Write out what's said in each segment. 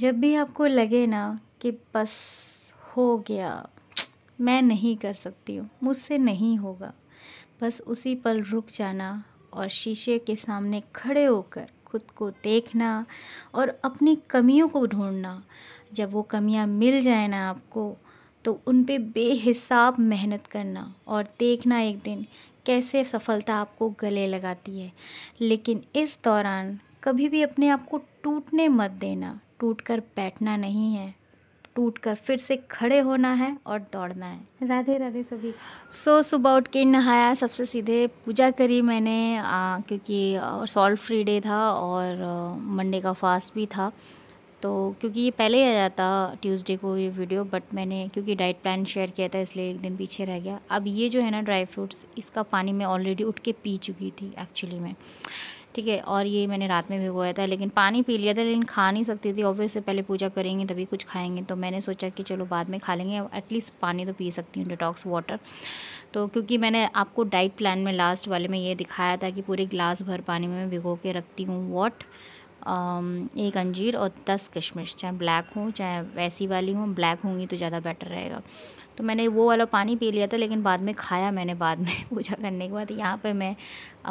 जब भी आपको लगे ना कि बस हो गया मैं नहीं कर सकती हूँ मुझसे नहीं होगा बस उसी पल रुक जाना और शीशे के सामने खड़े होकर खुद को देखना और अपनी कमियों को ढूंढना जब वो कमियाँ मिल जाए ना आपको तो उन पे बेहिसाब मेहनत करना और देखना एक दिन कैसे सफलता आपको गले लगाती है लेकिन इस दौरान कभी भी अपने आप को टूटने मत देना टूट कर बैठना नहीं है टूट कर फिर से खड़े होना है और दौड़ना है राधे राधे सभी सो so, सुबह उठ के नहाया सबसे सीधे पूजा करी मैंने आ, क्योंकि सॉल्ट फ्री डे था और मंडे का फास्ट भी था तो क्योंकि ये पहले ही आ जाता ट्यूसडे को ये वीडियो बट मैंने क्योंकि डाइट प्लान शेयर किया था इसलिए एक दिन पीछे रह गया अब ये जो है ना ड्राई फ्रूट्स इसका पानी मैं ऑलरेडी उठ के पी चुकी थी एक्चुअली मैं ठीक है और ये मैंने रात में भिगोया था लेकिन पानी पी लिया था लेकिन खा नहीं सकती थी ऑब्वियस से पहले पूजा करेंगे तभी कुछ खाएंगे तो मैंने सोचा कि चलो बाद में खा लेंगे एटलीस्ट पानी तो पी सकती हूँ डिटॉक्स वाटर तो क्योंकि मैंने आपको डाइट प्लान में लास्ट वाले में ये दिखाया था कि पूरे ग्लास भर पानी में मैं भिगो के रखती हूँ वॉट एक अंजीर और दस किशमिश चाहे ब्लैक हो चाहे वैसी वाली हो ब्लैक होंगी तो ज़्यादा बेटर रहेगा तो मैंने वो वाला पानी पी लिया था लेकिन बाद में खाया मैंने बाद में पूजा करने के बाद यहाँ पे मैं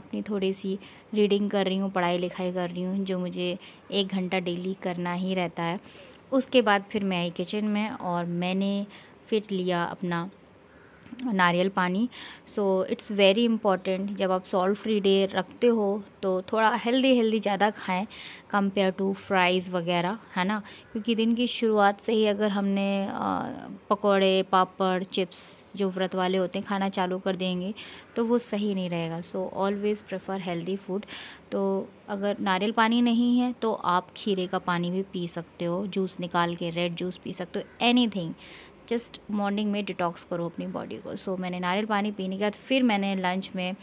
अपनी थोड़ी सी रीडिंग कर रही हूँ पढ़ाई लिखाई कर रही हूँ जो मुझे एक घंटा डेली करना ही रहता है उसके बाद फिर मैं आई किचन में और मैंने फिर लिया अपना नारियल पानी सो इट्स वेरी इंपॉर्टेंट जब आप सॉल्ट फ्री डे रखते हो तो थोड़ा हेल्दी हेल्दी ज़्यादा खाएं कंपेयर टू फ्राइज़ वगैरह है ना क्योंकि दिन की शुरुआत से ही अगर हमने पकोड़े पापड़ चिप्स जो व्रत वाले होते हैं खाना चालू कर देंगे तो वो सही नहीं रहेगा so always prefer healthy food तो अगर नारियल पानी नहीं है तो आप खीरे का पानी भी पी सकते हो जूस निकाल के रेड जूस पी सकते हो एनी जस्ट मॉर्निंग में डिटॉक्स करो अपनी बॉडी को सो so, मैंने नारियल पानी पीने के बाद फिर मैंने लंच में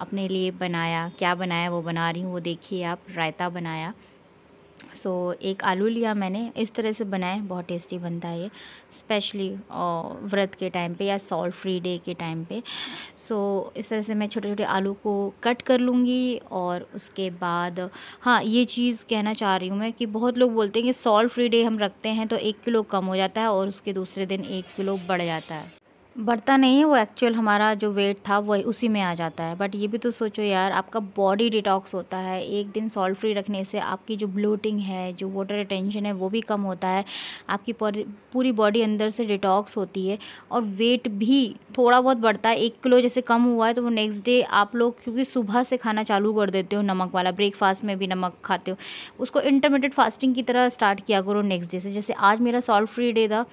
अपने लिए बनाया क्या बनाया वो बना रही हूँ वो देखिए आप रायता बनाया सो so, एक आलू लिया मैंने इस तरह से बनाए बहुत टेस्टी बनता है ये स्पेशली व्रत के टाइम पे या सॉल्ट फ्री डे के टाइम पे सो so, इस तरह से मैं छोटे छोटे आलू को कट कर लूँगी और उसके बाद हाँ ये चीज़ कहना चाह रही हूँ मैं कि बहुत लोग बोलते हैं कि सॉल्ट फ्री डे हम रखते हैं तो एक किलो कम हो जाता है और उसके दूसरे दिन एक किलो बढ़ जाता है बढ़ता नहीं है वो एक्चुअल हमारा जो वेट था वही उसी में आ जाता है बट ये भी तो सोचो यार आपका बॉडी डिटॉक्स होता है एक दिन सॉल्ट फ्री रखने से आपकी जो ब्लोटिंग है जो वाटर रिटेंशन है वो भी कम होता है आपकी पूरी बॉडी अंदर से डिटॉक्स होती है और वेट भी थोड़ा बहुत बढ़ता है एक किलो जैसे कम हुआ है तो वो नेक्स्ट डे आप लोग क्योंकि सुबह से खाना चालू कर देते हो नमक वाला ब्रेकफास्ट में भी नमक खाते हो उसको इंटरमीडियट फास्टिंग की तरह स्टार्ट किया करो नेक्स्ट डे से जैसे आज मेरा सॉल्ट फ्री डे था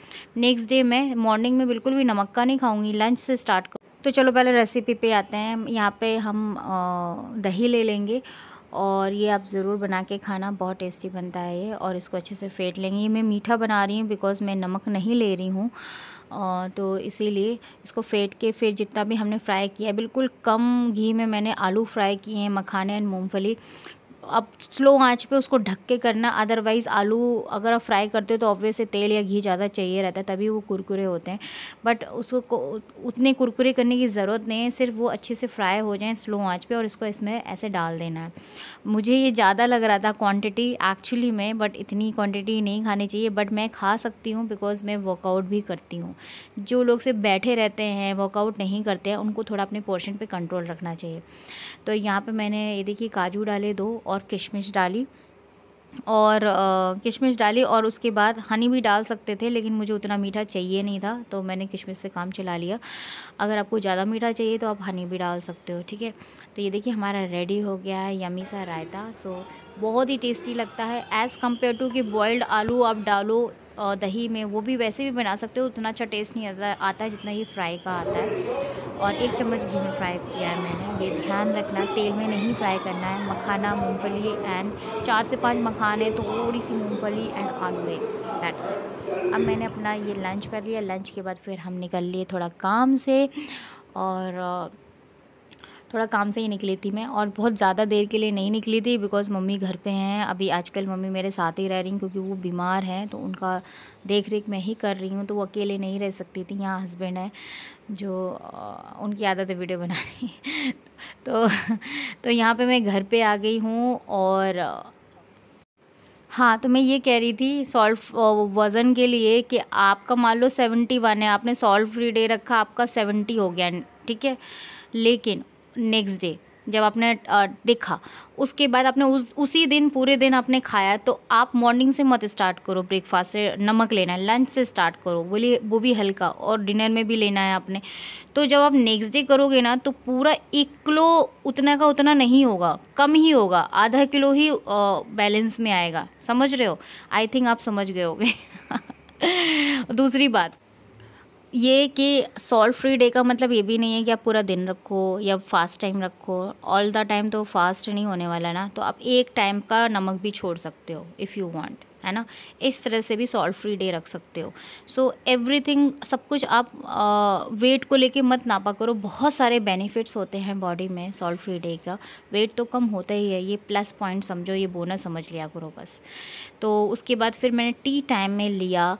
नेक्स्ट डे मैं मॉर्निंग में बिल्कुल भी नमक का नहीं खाऊंगी लंच से स्टार्ट कर तो चलो पहले रेसिपी पे आते हैं यहाँ पे हम दही ले लेंगे और ये आप ज़रूर बना के खाना बहुत टेस्टी बनता है ये और इसको अच्छे से फेंट लेंगे मैं मीठा बना रही हूँ बिकॉज़ मैं नमक नहीं ले रही हूँ तो इसीलिए इसको फेंट के फिर जितना भी हमने फ्राई किया बिल्कुल कम घी में मैंने आलू फ्राई किए हैं मखाने एंड मूँगफली अब स्लो आंच पे उसको ढक के करना अदरवाइज़ आलू अगर आप फ्राई करते हो तो ऑब्वियसली तेल या घी ज़्यादा चाहिए रहता है तभी वो कुरकुरे होते हैं बट उसको उतने कुरकुरे करने की ज़रूरत नहीं है सिर्फ वो अच्छे से फ्राई हो जाएँ स्लो आंच पे और इसको इसमें ऐसे डाल देना है मुझे ये ज़्यादा लग रहा था क्वान्टिटी एक्चुअली में बट इतनी क्वान्टिटी नहीं खानी चाहिए बट मैं खा सकती हूँ बिकॉज़ मैं वर्कआउट भी करती हूँ जो लोग सिर्फ बैठे रहते हैं वर्कआउट नहीं करते हैं उनको थोड़ा अपने पोर्शन पर कंट्रोल रखना चाहिए तो यहाँ पर मैंने ये देखिए काजू डाले दो और किशमिश डाली और किशमिश डाली और उसके बाद हनी भी डाल सकते थे लेकिन मुझे उतना मीठा चाहिए नहीं था तो मैंने किशमिश से काम चला लिया अगर आपको ज़्यादा मीठा चाहिए तो आप हनी भी डाल सकते हो ठीक है तो ये देखिए हमारा रेडी हो गया है यमी सा रायता सो बहुत ही टेस्टी लगता है एज़ कम्पेयर टू कि बॉयल्ड आलू आप डालो और दही में वो भी वैसे भी बना सकते हो उतना अच्छा टेस्ट नहीं आता आता है जितना ही फ्राई का आता है और एक चम्मच घी में फ्राई किया है मैंने ये ध्यान रखना तेल में नहीं फ्राई करना है मखाना मूंगफली एंड चार से पांच मखाने थोड़ी सी मूंगफली एंड आलू है दैट्स इट अब मैंने अपना ये लंच कर लिया लंच के बाद फिर हम निकल लिए थोड़ा काम से और थोड़ा काम से ही निकली थी मैं और बहुत ज़्यादा देर के लिए नहीं निकली थी बिकॉज़ मम्मी घर पे हैं अभी आजकल मम्मी मेरे साथ ही रह रही क्योंकि वो बीमार हैं तो उनका देख रेख मैं ही कर रही हूँ तो वो अकेले नहीं रह सकती थी यहाँ हस्बैंड है जो उनकी आदत है वीडियो बनानी तो तो यहाँ पर मैं घर पर आ गई हूँ और हाँ तो मैं ये कह रही थी सॉल्व वज़न के लिए कि आपका मान लो सेवेंटी वन है आपने सॉल्व फ्री डे रखा आपका सेवेंटी हो गया ठीक है लेकिन नेक्स्ट डे जब आपने देखा उसके बाद आपने उस उसी दिन पूरे दिन आपने खाया तो आप मॉर्निंग से मत स्टार्ट करो ब्रेकफास्ट से नमक लेना है लंच से स्टार्ट करो बोलिए वो भी हल्का और डिनर में भी लेना है आपने तो जब आप नेक्स्ट डे करोगे ना तो पूरा एक किलो उतना का उतना नहीं होगा कम ही होगा आधा किलो ही बैलेंस में आएगा समझ रहे हो आई थिंक आप समझ गए होगे दूसरी बात ये कि सॉल्ट फ्री डे का मतलब ये भी नहीं है कि आप पूरा दिन रखो या फास्ट टाइम रखो ऑल द टाइम तो फास्ट नहीं होने वाला ना तो आप एक टाइम का नमक भी छोड़ सकते हो इफ़ यू वांट है ना इस तरह से भी सॉल्ट फ्री डे रख सकते हो सो एवरीथिंग सब कुछ आप वेट को लेके मत नापा करो बहुत सारे बेनिफिट्स होते हैं बॉडी में सॉल्ट फ्री डे का वेट तो कम होता ही है ये प्लस पॉइंट समझो ये बोनस समझ लिया करो बस तो उसके बाद फिर मैंने टी टाइम में लिया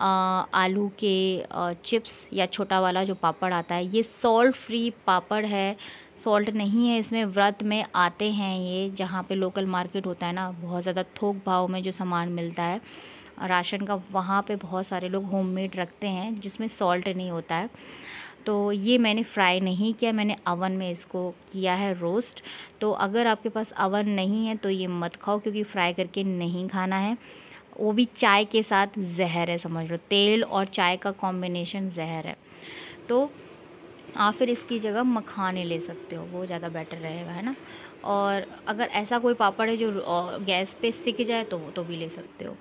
आलू के चिप्स या छोटा वाला जो पापड़ आता है ये सॉल्ट फ्री पापड़ है सॉल्ट नहीं है इसमें व्रत में आते हैं ये जहाँ पे लोकल मार्केट होता है ना बहुत ज़्यादा थोक भाव में जो सामान मिलता है राशन का वहाँ पे बहुत सारे लोग होममेड रखते हैं जिसमें सॉल्ट नहीं होता है तो ये मैंने फ्राई नहीं किया मैंने अवन में इसको किया है रोस्ट तो अगर आपके पास अवन नहीं है तो ये मत खाओ क्योंकि फ्राई करके नहीं खाना है वो भी चाय के साथ जहर है समझ लो तेल और चाय का कॉम्बिनेशन जहर है तो आप फिर इसकी जगह मखाने ले सकते हो वो ज़्यादा बेटर रहेगा है ना और अगर ऐसा कोई पापड़ है जो गैस पे सिक जाए तो वो तो भी ले सकते हो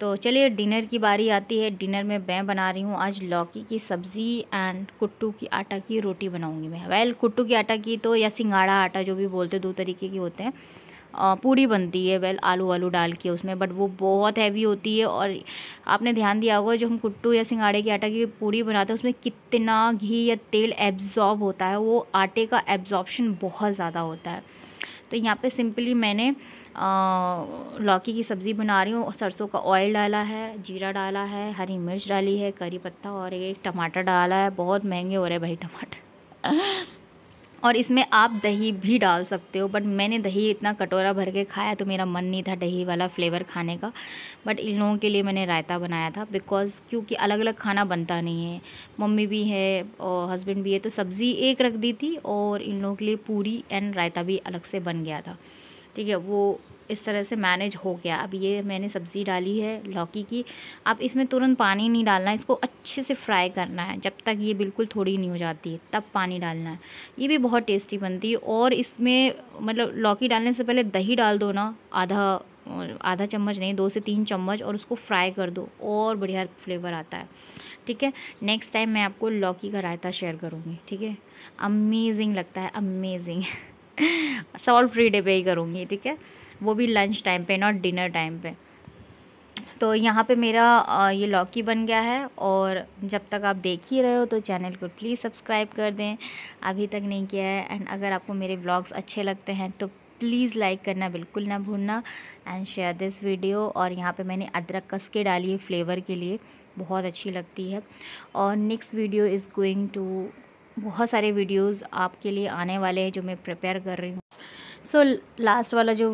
तो चलिए डिनर की बारी आती है डिनर में मैं बना रही हूँ आज लौकी की सब्ज़ी एंड कुट्टू की आटा की रोटी बनाऊँगी मैं वेल कुट्टू की आटा की तो या सिंगाड़ा आटा जो भी बोलते दो तरीके के होते हैं पूड़ी बनती है वेल आलू वालू डाल के उसमें बट वो बहुत हैवी होती है और आपने ध्यान दिया होगा जो हम कुट्टू या सिंगाड़े की आटा की पूड़ी बनाते हैं उसमें कितना घी या तेल एब्ज़ॉर्ब होता है वो आटे का एब्जॉर्बशन बहुत ज़्यादा होता है तो यहाँ पे सिंपली मैंने लौकी की सब्ज़ी बना रही हूँ सरसों का ऑयल डाला है जीरा डाला है हरी मिर्च डाली है करी पत्ता और एक टमाटर डाला है बहुत महंगे हो रहे भाई टमाटर और इसमें आप दही भी डाल सकते हो बट मैंने दही इतना कटोरा भर के खाया तो मेरा मन नहीं था दही वाला फ्लेवर खाने का बट इन लोगों के लिए मैंने रायता बनाया था बिकॉज़ क्योंकि अलग अलग खाना बनता नहीं है मम्मी भी है और हस्बैंड भी है तो सब्ज़ी एक रख दी थी और इन लोगों के लिए पूरी एंड रायता भी अलग से बन गया था ठीक है वो इस तरह से मैनेज हो गया अब ये मैंने सब्ज़ी डाली है लौकी की अब इसमें तुरंत पानी नहीं डालना है इसको अच्छे से फ्राई करना है जब तक ये बिल्कुल थोड़ी नहीं हो जाती है तब पानी डालना है ये भी बहुत टेस्टी बनती है और इसमें मतलब लौकी डालने से पहले दही डाल दो ना आधा आधा चम्मच नहीं दो से तीन चम्मच और उसको फ्राई कर दो और बढ़िया फ्लेवर आता है ठीक है नेक्स्ट टाइम मैं आपको लौकी का रायता शेयर करूँगी ठीक है अमेजिंग लगता है अमेजिंग सॉल्व फ्री डे पे ही करूँगी ठीक है वो भी लंच टाइम पे नॉट डिनर टाइम पे तो यहाँ पे मेरा ये लॉकी बन गया है और जब तक आप देख ही रहे हो तो चैनल को प्लीज़ सब्सक्राइब कर दें अभी तक नहीं किया है एंड अगर आपको मेरे ब्लॉग्स अच्छे लगते हैं तो प्लीज़ लाइक करना बिल्कुल ना भूलना एंड शेयर दिस वीडियो और यहाँ पे मैंने अदरक कस के डाली है फ्लेवर के लिए बहुत अच्छी लगती है और next video is going to बहुत सारे वीडियोस आपके लिए आने वाले हैं जो मैं प्रिपेयर कर रही हूँ सो लास्ट वाला जो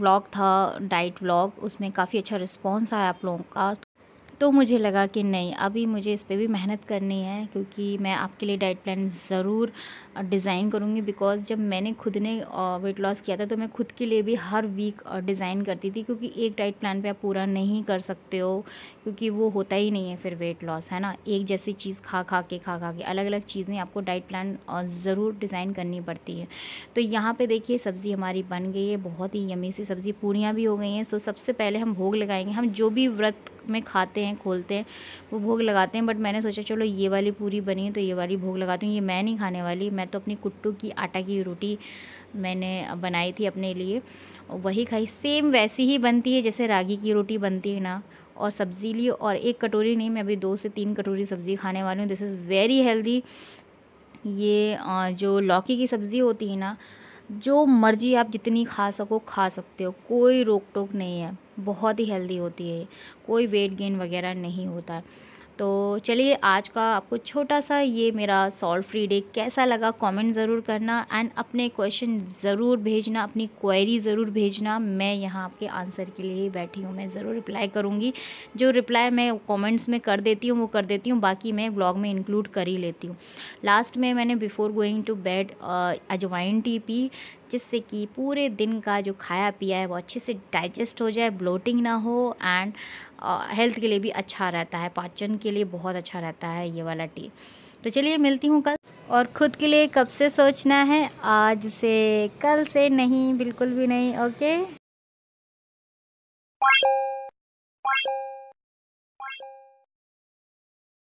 व्लॉग था डाइट व्लॉग उसमें काफ़ी अच्छा रिस्पॉन्स आया आप लोगों का तो मुझे लगा कि नहीं अभी मुझे इस पर भी मेहनत करनी है क्योंकि मैं आपके लिए डाइट प्लान ज़रूर डिज़ाइन करूँगी बिकॉज़ जब मैंने खुद ने वेट लॉस किया था तो मैं खुद के लिए भी हर वीक डिज़ाइन करती थी क्योंकि एक डाइट प्लान पे आप पूरा नहीं कर सकते हो क्योंकि वो होता ही नहीं है फिर वेट लॉस है ना एक जैसी चीज़ खा खा के खा खा के अलग अलग चीज़ें आपको डाइट प्लान ज़रूर डिज़ाइन करनी पड़ती है तो यहाँ पर देखिए सब्ज़ी हमारी बन गई है बहुत ही यमी सी सब्ज़ी पूरियाँ भी हो गई हैं सो सबसे पहले हम भोग लगाएंगे हम जो भी व्रत में खाते हैं खोलते हैं वो भोग लगाते हैं बट मैंने सोचा चलो ये वाली पूरी बनी है तो ये वाली भोग लगाती हूँ ये मैं नहीं खाने वाली मैं तो अपनी कुट्टू की आटा की रोटी मैंने बनाई थी अपने लिए वही खाई सेम वैसी ही बनती है जैसे रागी की रोटी बनती है ना और सब्ज़ी ली और एक कटोरी नहीं मैं अभी दो से तीन कटोरी सब्ज़ी खाने वाली हूँ दिस इज़ वेरी हेल्दी ये जो लौकी की सब्ज़ी होती है ना जो मर्जी आप जितनी खा सको खा सकते हो कोई रोक टोक नहीं है बहुत ही हेल्दी होती है कोई वेट गेन वगैरह नहीं होता है तो चलिए आज का आपको छोटा सा ये मेरा सॉल्व फ्री डे कैसा लगा कमेंट ज़रूर करना एंड अपने क्वेश्चन ज़रूर भेजना अपनी क्वेरी ज़रूर भेजना मैं यहाँ आपके आंसर के लिए ही बैठी हूँ मैं ज़रूर रिप्लाई करूँगी जो रिप्लाई मैं कमेंट्स में कर देती हूँ वो कर देती हूँ बाकी मैं ब्लॉग में इंक्लूड कर ही लेती हूँ लास्ट में मैंने बिफ़ोर गोइंग टू बेड अजवाइन टी पी जिससे कि पूरे दिन का जो खाया पिया है वो अच्छे से डाइजेस्ट हो जाए ब्लोटिंग ना हो एंड हेल्थ के लिए भी अच्छा रहता है पाचन के लिए बहुत अच्छा रहता है ये वाला टी तो चलिए मिलती हूँ कल और ख़ुद के लिए कब से सोचना है आज से कल से नहीं बिल्कुल भी नहीं ओके